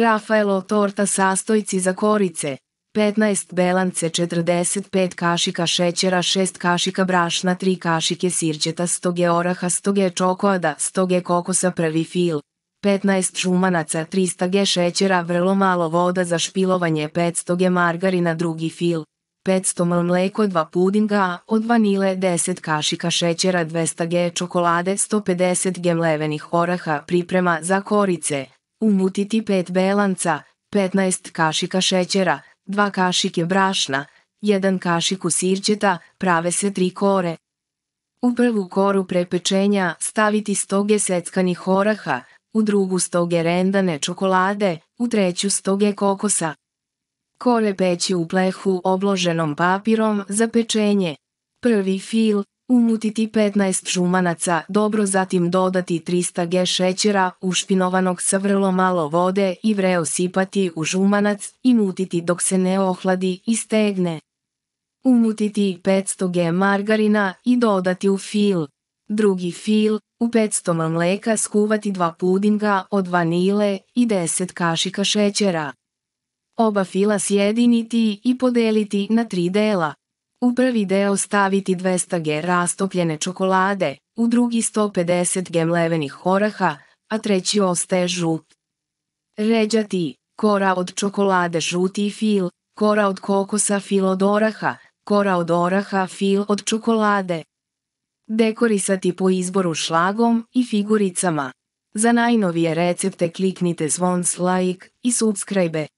Rafaelo torta sastojci za korice, 15 belance 45 kašika šećera 6 kašika brašna 3 kašike sirćeta 100 g oraha 100 g čokolada 100 g kokosa prvi fil 15 šumanaca 300 g šećera vrlo malo voda za špilovanje 500 g margarina drugi fil 500 ml mleko 2 pudinga od vanile 10 kašika šećera 200 g čokolade 150 g mlevenih oraha priprema za korice umutiti 5 belanca, 15 kašika šećera, 2 kašike brašna, 1 kašiku sirćeta, prave se 3 kore. U prvu koru prepečenja staviti 100 g seckanih oraha, u drugu 100 rendane čokolade, u treću stoge kokosa. Kore peći u plehu obloženom papirom za pečenje. Prvi fil Umutiti 15 žumanaca, dobro zatim dodati 300 g šećera, ušpinovanog sa vrlo malo vode i vreo sipati u žumanac i mutiti dok se ne ohladi i stegne. Umutiti 500 g margarina i dodati u fil. Drugi fil, u 500 ml mleka skuvati dva pudinga od vanile i 10 kašika šećera. Oba fila sjediniti i podeliti na tri dela. U prvi deo staviti 200 g rastopljene čokolade, u drugi 150 g mlevenih oraha, a treći ostaje žut. Ređati, kora od čokolade žuti fil, kora od kokosa fil od oraha, kora od oraha fil od čokolade. Dekorisati po izboru šlagom i figuricama. Za najnovije recepte kliknite zvon like i subscribe.